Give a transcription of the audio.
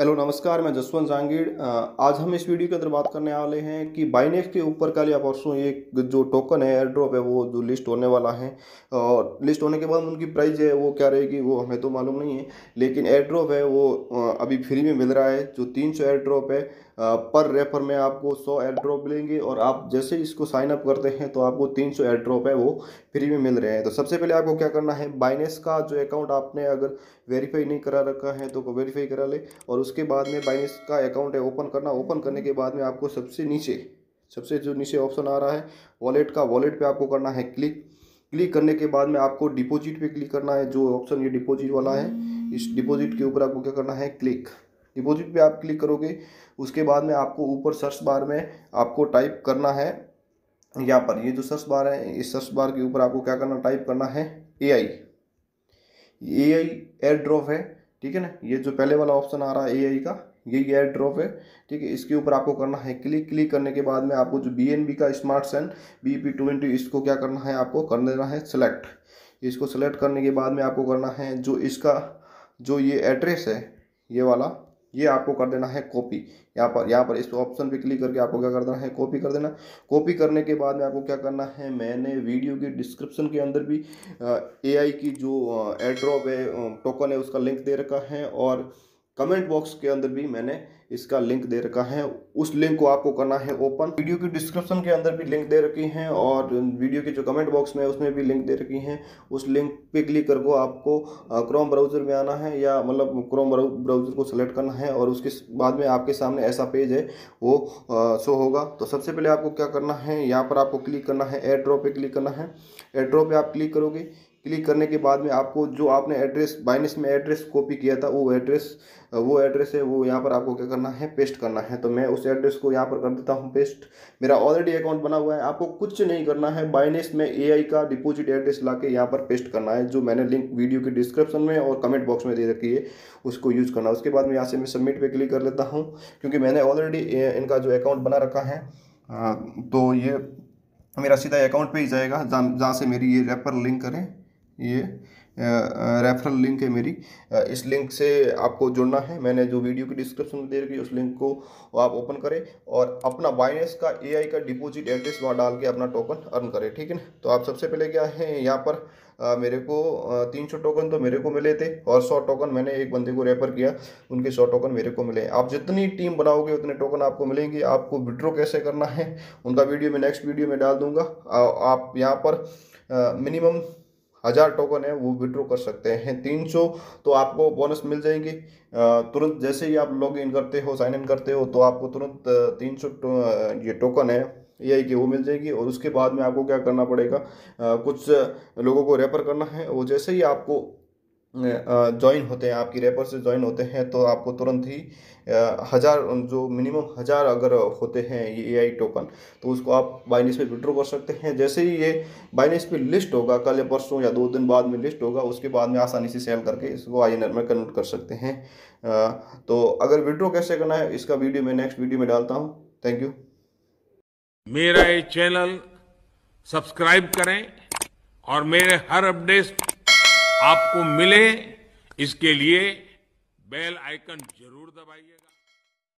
hello नमस्कार मैं जसवंत जहांगीर आज हम इस वीडियो के अंदर बात करने वाले हैं कि बाइनेक्स के ऊपर कल या परसों ये जो टोकन है एयर ड्रॉप है वो जो लिस्ट होने वाला है और लिस्ट होने के बाद उनकी प्राइस है वो क्या रहेगी वो हमें तो मालूम नहीं है लेकिन एयर ड्रॉप है वो अभी फ्री में मिल रहा है जो तीन सौ एयर ड्रॉप है पर रेफर में आपको 100 एयर ड्रॉप मिलेंगे और आप जैसे इसको साइन अप करते हैं तो आपको 300 एयर ड्रॉप है वो फ्री में मिल रहे हैं तो सबसे पहले आपको क्या करना है बाइनेस का जो अकाउंट आपने अगर वेरीफाई नहीं करा रखा है तो वेरीफाई करा ले और उसके बाद में बाइनेस का अकाउंट है ओपन करना ओपन करने के बाद में आपको सबसे नीचे सबसे जो नीचे ऑप्शन आ रहा है वॉलेट का वॉलेट पर आपको करना है क्लिक क्लिक करने के बाद में आपको डिपोजिट पर क्लिक करना है जो ऑप्शन ये डिपोजिट वाला है इस डिपोजिट के ऊपर आपको क्या करना है क्लिक डिपॉजिट पे आप क्लिक करोगे उसके बाद में आपको ऊपर सर्च बार में आपको टाइप करना है यहाँ पर ये जो सर्च बार है इस सर्च बार के ऊपर आपको क्या करना टाइप करना है ए आई ए आई एयर ड्रॉप है ठीक है ना ये जो पहले वाला ऑप्शन आ रहा है ए आई का ये एयर ड्रॉप है ठीक है इसके ऊपर आपको करना है क्लिक क्लिक करने के बाद में आपको जो बी एन बी का smart son B P twenty इसको क्या करना है आपको कर देना है सेलेक्ट इसको सेलेक्ट करने के बाद में आपको करना है जो इसका जो ये एड्रेस है ये वाला ये आपको कर देना है कॉपी यहाँ पर यहाँ पर इस ऑप्शन पे क्लिक करके आपको क्या कर देना है कॉपी कर देना कॉपी करने के बाद में आपको क्या करना है मैंने वीडियो की डिस्क्रिप्शन के अंदर भी एआई की जो एड्रॉप है टोकन है उसका लिंक दे रखा है और कमेंट बॉक्स के अंदर भी मैंने इसका लिंक दे रखा है उस लिंक को आपको करना है ओपन वीडियो की डिस्क्रिप्शन के अंदर भी लिंक दे रखी है और वीडियो के जो कमेंट बॉक्स में उसमें भी लिंक दे रखी है उस लिंक पे क्लिक करके आपको क्रोम ब्राउज़र में आना है या मतलब क्रोम ब्राउज़र को सेलेक्ट करना है और उसके बाद में आपके सामने ऐसा पेज है वो शो होगा तो सबसे पहले आपको क्या करना है यहाँ पर आपको क्लिक करना है एयर ड्रॉ क्लिक करना है एयर ड्रॉ आप क्लिक करोगे क्लिक करने के बाद में आपको जो आपने एड्रेस बाइनेस में एड्रेस कॉपी किया था वो एड्रेस वो एड्रेस है वो यहाँ पर आपको क्या करना है पेस्ट करना है तो मैं उस एड्रेस को यहाँ पर कर देता हूँ पेस्ट मेरा ऑलरेडी अकाउंट बना हुआ है आपको कुछ नहीं करना है बाइनेस में ए का डिपोजिट एड्रेस ला के यहाँ पर पेस्ट करना है जो मैंने लिंक वीडियो के डिस्क्रिप्शन में और कमेंट बॉक्स में दे रखी है उसको यूज़ करना उसके बाद में यहाँ से मैं सबमिट पर क्लिक कर लेता हूँ क्योंकि मैंने ऑलरेडी इनका जो अकाउंट बना रखा है तो ये मेरा सीधा अकाउंट पे ही जाएगा जहाँ जा, से मेरी ये रेफर लिंक करें ये रेफरल लिंक है मेरी इस लिंक से आपको जुड़ना है मैंने जो वीडियो की डिस्क्रिप्शन में दे रखी है उस लिंक को आप ओपन करें और अपना बाइनेस का एआई का डिपॉजिट एड्रेस वहाँ डाल के अपना टोकन अर्न करें ठीक है ना तो आप सबसे पहले क्या है यहाँ पर आ, मेरे को तीन सौ टोकन तो मेरे को मिले थे और सौ टोकन मैंने एक बंदे को रेफर किया उनके सौ टोकन मेरे को मिले आप जितनी टीम बनाओगे उतने टोकन आपको मिलेंगे आपको विड्रो कैसे करना है उनका वीडियो मैं नेक्स्ट वीडियो में डाल दूंगा आप यहाँ पर मिनिमम हज़ार टोकन है वो विड्रॉ कर सकते हैं तीन सौ तो आपको बोनस मिल जाएंगी तुरंत जैसे ही आप लॉग इन करते हो साइन इन करते हो तो आपको तुरंत तीन सौ तो, ये टोकन है यही कि वो मिल जाएगी और उसके बाद में आपको क्या करना पड़ेगा कुछ लोगों को रेफर करना है वो जैसे ही आपको ज्वाइन होते हैं आपकी रेपर से ज्वाइन होते हैं तो आपको तुरंत ही हज़ार जो मिनिमम हज़ार अगर होते हैं ये ए आई टोकन तो उसको आप बाइनेस पे विड्रो कर सकते हैं जैसे ही ये बाइनेस पे लिस्ट होगा कल या परसों या दो दिन बाद में लिस्ट होगा उसके बाद में आसानी से सेल करके इसको आई में कन्वर्ट कर सकते हैं तो अगर विड्रो कैसे करना है इसका वीडियो मैं नेक्स्ट वीडियो में डालता हूँ थैंक यू मेरा ये चैनल सब्सक्राइब करें और मेरे हर अपडेट आपको मिले इसके लिए बेल आइकन जरूर दबाइएगा